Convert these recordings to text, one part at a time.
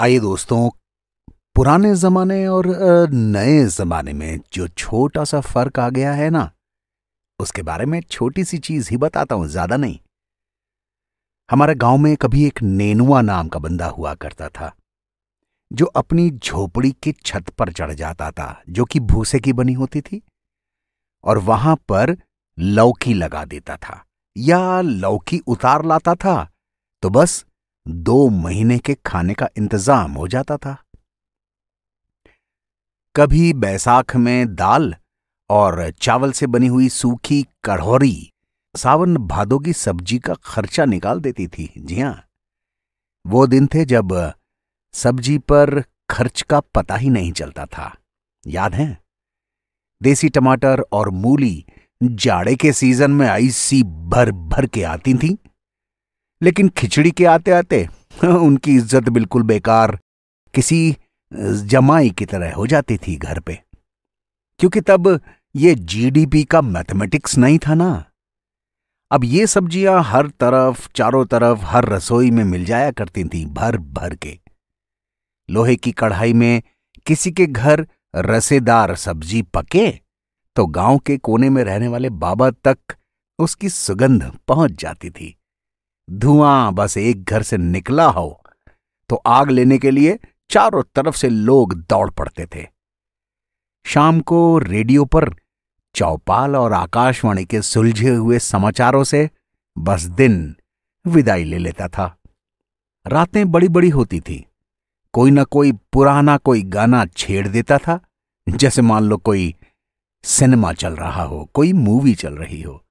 आइए दोस्तों पुराने ज़माने और नए ज़माने में जो छोटा सा फ़र्क आ गया है ना उसके बारे में छोटी सी चीज़ ही बताता हूं ज़्यादा नहीं हमारे गांव में कभी एक नेनुआ नाम का बंदा हुआ करता था जो अपनी झोपड़ी की छत पर चढ़ जाता था जो कि भूसे की बनी होती थी और वहां पर लौकी लगा देता था या लौकी उतार लाता था तो बस दो महीने के खाने का इंतजाम हो जाता था कभी बैसाख में दाल और चावल से बनी हुई सूखी कढ़ौरी सावन भादों की सब्जी का खर्चा निकाल देती थी जी हाँ वो दिन थे जब सब्जी पर खर्च का पता ही नहीं चलता था याद है देसी टमाटर और मूली जाड़े के सीजन में आई सी भर भर के आती थी लेकिन खिचड़ी के आते आते उनकी इज्जत बिल्कुल बेकार किसी जमाई की तरह हो जाती थी घर पे क्योंकि तब ये जीडीपी का मैथमेटिक्स नहीं था ना अब ये सब्जियां हर तरफ चारों तरफ हर रसोई में मिल जाया करती थी भर भर के लोहे की कढ़ाई में किसी के घर रसेदार सब्जी पके तो गांव के कोने में रहने वाले बाबा तक उसकी सुगंध पहुंच जाती थी धुआं बस एक घर से निकला हो तो आग लेने के लिए चारों तरफ से लोग दौड़ पड़ते थे शाम को रेडियो पर चौपाल और आकाशवाणी के सुलझे हुए समाचारों से बस दिन विदाई ले लेता था रातें बड़ी बड़ी होती थी कोई ना कोई पुराना कोई गाना छेड़ देता था जैसे मान लो कोई सिनेमा चल रहा हो कोई मूवी चल रही हो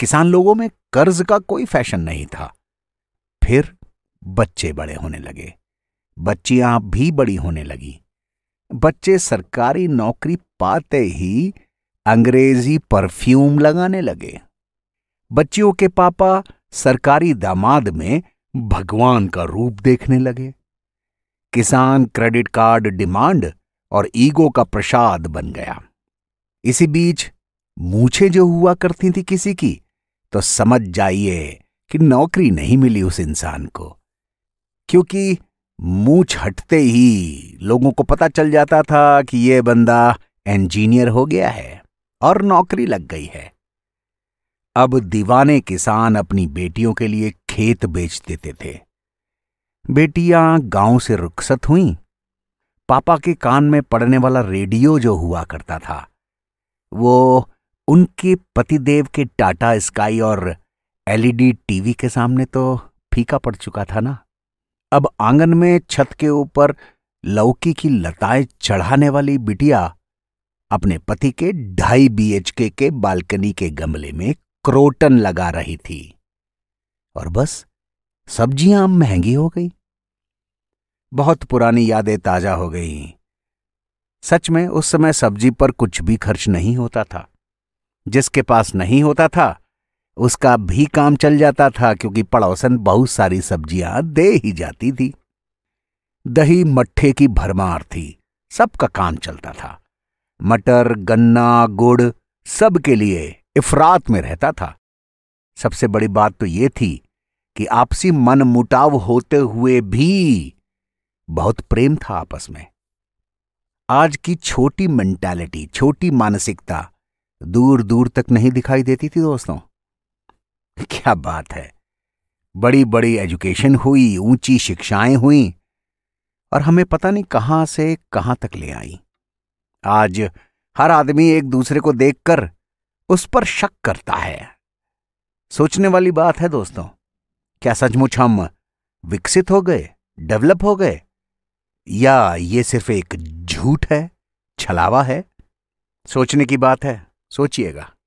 किसान लोगों में कर्ज का कोई फैशन नहीं था फिर बच्चे बड़े होने लगे बच्चियां भी बड़ी होने लगी बच्चे सरकारी नौकरी पाते ही अंग्रेजी परफ्यूम लगाने लगे बच्चियों के पापा सरकारी दामाद में भगवान का रूप देखने लगे किसान क्रेडिट कार्ड डिमांड और ईगो का प्रसाद बन गया इसी बीच मूछे जो हुआ करती थी किसी की तो समझ जाइए कि नौकरी नहीं मिली उस इंसान को क्योंकि मूछ हटते ही लोगों को पता चल जाता था कि यह बंदा इंजीनियर हो गया है और नौकरी लग गई है अब दीवाने किसान अपनी बेटियों के लिए खेत बेच देते थे बेटियां गांव से रुखसत हुई पापा के कान में पड़ने वाला रेडियो जो हुआ करता था वो उनके पतिदेव के टाटा स्काई और एलईडी टीवी के सामने तो फीका पड़ चुका था ना अब आंगन में छत के ऊपर लौकी की लताएं चढ़ाने वाली बिटिया अपने पति के ढाई बीएचके के बालकनी के गमले में क्रोटन लगा रही थी और बस सब्जियां महंगी हो गई बहुत पुरानी यादें ताजा हो गई सच में उस समय सब्जी पर कुछ भी खर्च नहीं होता था जिसके पास नहीं होता था उसका भी काम चल जाता था क्योंकि पड़ोसन बहुत सारी सब्जियां दे ही जाती थी दही मट्ठे की भरमार थी सबका काम चलता था मटर गन्ना गुड़ सबके लिए इफरात में रहता था सबसे बड़ी बात तो ये थी कि आपसी मनमुटाव होते हुए भी बहुत प्रेम था आपस में आज की छोटी मेंटालिटी छोटी मानसिकता दूर दूर तक नहीं दिखाई देती थी दोस्तों क्या बात है बड़ी बड़ी एजुकेशन हुई ऊंची शिक्षाएं हुई और हमें पता नहीं कहां से कहां तक ले आई आज हर आदमी एक दूसरे को देखकर उस पर शक करता है सोचने वाली बात है दोस्तों क्या सचमुच हम विकसित हो गए डेवलप हो गए या ये सिर्फ एक झूठ है छलावा है सोचने की बात है सोचिएगा